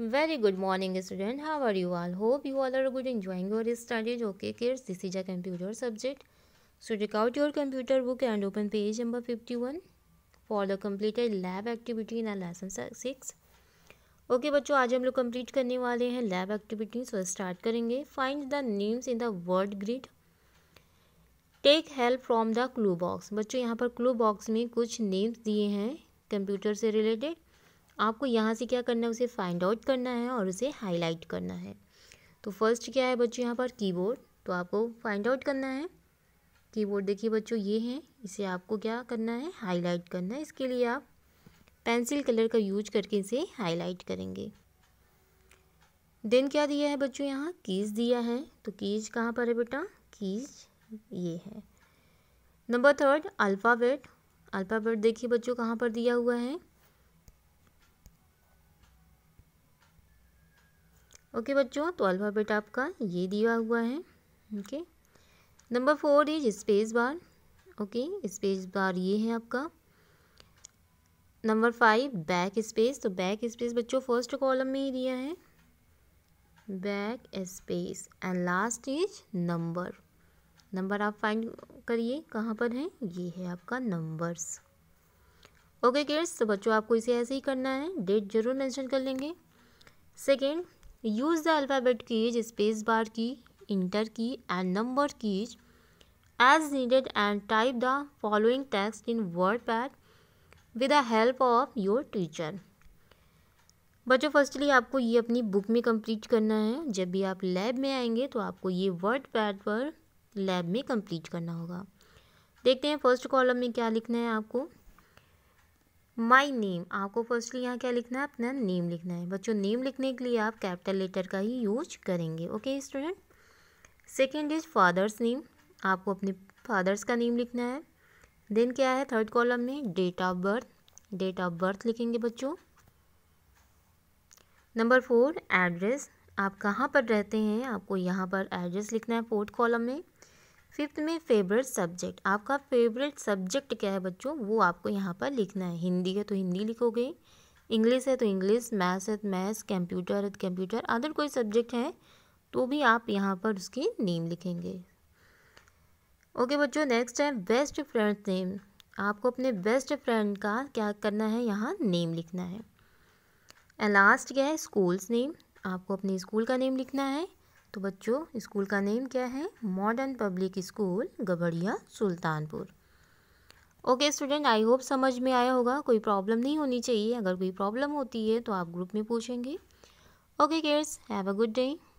very good morning student how are you all hope you all are good enjoying your studies okay care this is a computer subject so take out your computer book and open page number fifty one for the completed lab activity in lesson six okay बच्चों आज हम लोग complete करने वाले हैं lab activity so start करेंगे find the names in the word grid take help from the clue box बच्चों यहाँ पर क्लू बॉक्स में कुछ नेम्स दिए हैं कंप्यूटर से रिलेटेड आपको यहाँ से क्या करना है उसे फाइंड आउट करना है और उसे हाईलाइट करना है तो फर्स्ट क्या है बच्चों यहाँ पर कीबोर्ड तो आपको फाइंड आउट करना है कीबोर्ड देखिए बच्चों ये हैं इसे आपको क्या करना है हाईलाइट करना है इसके लिए आप पेंसिल कलर का यूज करके इसे हाईलाइट करेंगे देन क्या दिया है बच्चों यहाँ कीज दिया है तो कीज कहाँ पर है बेटा कीज ये है नंबर थर्ड अल्फ़ाबेट अल्फ़ाबेट देखिए बच्चों कहाँ पर दिया हुआ है ओके बच्चों तो अल्फ़ाबेट आपका ये दिया हुआ है okay number four is space bar okay space bar ये है आपका नंबर फाइव बैक स्पेस तो बैक स्पेस बच्चों फर्स्ट कॉलम में ही दिया है back space and last is number number आप फाइंड करिए कहाँ पर है ये है आपका नंबर्स ओके किड्स तो बच्चों आपको इसे ऐसे ही करना है डेट जरूर मेंशन कर लेंगे second use the alphabet keys space bar key enter key and number keys as needed and type the following text in word pad with the help of your teacher बच्चों firstly आपको ये अपनी book में complete करना है जब भी आप लैब में आएंगे तो आपको ये वर्ड पैड पर लैब में कंप्लीट करना होगा देखते हैं फर्स्ट कॉलम में क्या लिखना है आपको माई नेम आपको फर्स्टली यहाँ क्या लिखना है अपना नेम लिखना है बच्चों नेम लिखने के लिए आप कैपिटल लेटर का ही यूज करेंगे okay student second is father's name आपको अपने फादर्स का नेम लिखना है देन क्या है थर्ड कॉलम में date of birth date of birth लिखेंगे बच्चों नंबर फोर एड्रेस आप कहाँ पर रहते हैं आपको यहाँ पर एड्रेस लिखना है फोर्थ कॉलम में फिफ्थ में फेवरेट सब्जेक्ट आपका फेवरेट सब्जेक्ट क्या है बच्चों वो आपको यहाँ पर लिखना है हिंदी है तो हिंदी लिखोगे इंग्लिश है तो इंग्लिश मैथ्स है तो मैथ्स कंप्यूटर है तो कंप्यूटर अदर कोई सब्जेक्ट है तो भी आप यहाँ पर उसकी नेम लिखेंगे ओके बच्चों नेक्स्ट है बेस्ट फ्रेंड नेम आपको अपने बेस्ट फ्रेंड का क्या करना है यहाँ नेम लिखना है लास्ट क्या है स्कूल्स नेम आपको अपने स्कूल का नेम लिखना है तो बच्चों स्कूल का नेम क्या है modern public school Gabadiya Sultanpur okay student I hope समझ में आया होगा कोई प्रॉब्लम नहीं होनी चाहिए अगर कोई प्रॉब्लम होती है तो आप ग्रुप में पूछेंगे okay cares have a good day